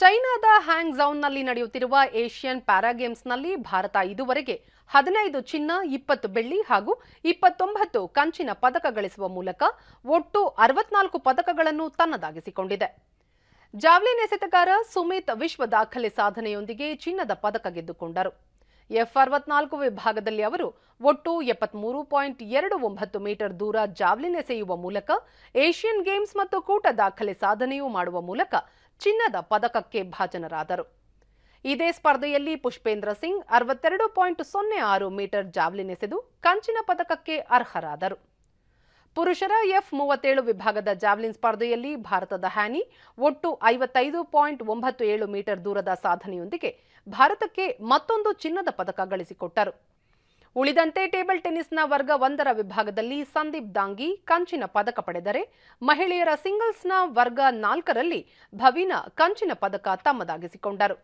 ಚೈನಾದ ಹ್ಯಾಂಗ್ ಝೌನ್ನಲ್ಲಿ ನಡೆಯುತ್ತಿರುವ ಏಷ್ಯನ್ ಪ್ಯಾರಾಗೇಮ್ಸ್ನಲ್ಲಿ ಭಾರತ ಇದುವರೆಗೆ ಹದಿನೈದು ಚಿನ್ನ ಇಪ್ಪತ್ತು ಬೆಳ್ಳಿ ಹಾಗೂ ಇಪ್ಪತ್ತೊಂಬತ್ತು ಕಂಚಿನ ಪದಕ ಗಳಿಸುವ ಮೂಲಕ ಒಟ್ಟು ಅರವತ್ನಾಲ್ಕು ಪದಕಗಳನ್ನು ತನ್ನದಾಗಿಸಿಕೊಂಡಿದೆ ಜಾವ್ಲಿನ್ ಎಸೆತಗಾರ ಸುಮಿತ್ ವಿಶ್ವ ದಾಖಲೆ ಸಾಧನೆಯೊಂದಿಗೆ ಚಿನ್ನದ ಪದಕ ಗೆದ್ದುಕೊಂಡರು ಎಫ್ ಅರವತ್ನಾಲ್ಕು ವಿಭಾಗದಲ್ಲಿ ಅವರು ಒಟ್ಟು ಎಪ್ಪತ್ಮೂರು ಪಾಯಿಂಟ್ ಎರಡು ಒಂಬತ್ತು ಮೀಟರ್ ದೂರ ಜಾವ್ಲಿನ್ ಎಸೆಯುವ ಮೂಲಕ ಏಷ್ಯನ್ ಗೇಮ್ಸ್ ಮತ್ತು ಕೂಟ ದಾಖಲೆ ಸಾಧನೆಯೂ ಮಾಡುವ ಮೂಲಕ ಚಿನ್ನದ ಪದಕಕ್ಕೆ ಭಾಜನರಾದರು ಇದೇ ಸ್ಪರ್ಧೆಯಲ್ಲಿ ಪುಷ್ಪೇಂದ್ರ ಸಿಂಗ್ ಅರವತ್ತೆರಡು ಪಾಯಿಂಟ್ ಸೊನ್ನೆ ಆರು ಮೀಟರ್ ಜಾವ್ಲಿನ್ ಎಸೆದು ಕಂಚಿನ ಪದಕಕ್ಕೆ ಅರ್ಹರಾದರು ಪುರುಷರ ಎಫ್ ಮೂವತ್ತೇಳು ವಿಭಾಗದ ಜಾವ್ಲಿನ್ ಸ್ಪರ್ಧೆಯಲ್ಲಿ ಭಾರತದ ಹ್ಯಾನಿ ಒಟ್ಟು ಐವತ್ತೈದು ಪಾಯಿಂಟ್ ಒಂಬತ್ತು ಏಳು ಮೀಟರ್ ದೂರದ ಸಾಧನೆಯೊಂದಿಗೆ ಭಾರತಕ್ಕೆ ಮತ್ತೊಂದು ಚಿನ್ನದ ಪದಕ ಗಳಿಸಿಕೊಟ್ಟರು ಉಳಿದಂತೆ ಟೇಬಲ್ ಟೆನಿಸ್ನ ವರ್ಗ ಒಂದರ ವಿಭಾಗದಲ್ಲಿ ಸಂದೀಪ್ ದಾಂಗಿ ಕಂಚಿನ ಪದಕ ಪಡೆದರೆ ಮಹಿಳೆಯರ ಸಿಂಗಲ್ಸ್ನ ವರ್ಗ ನಾಲ್ಕರಲ್ಲಿ ಭವೀನಾ ಕಂಚಿನ ಪದಕ ತಮ್ಮದಾಗಿಸಿಕೊಂಡರು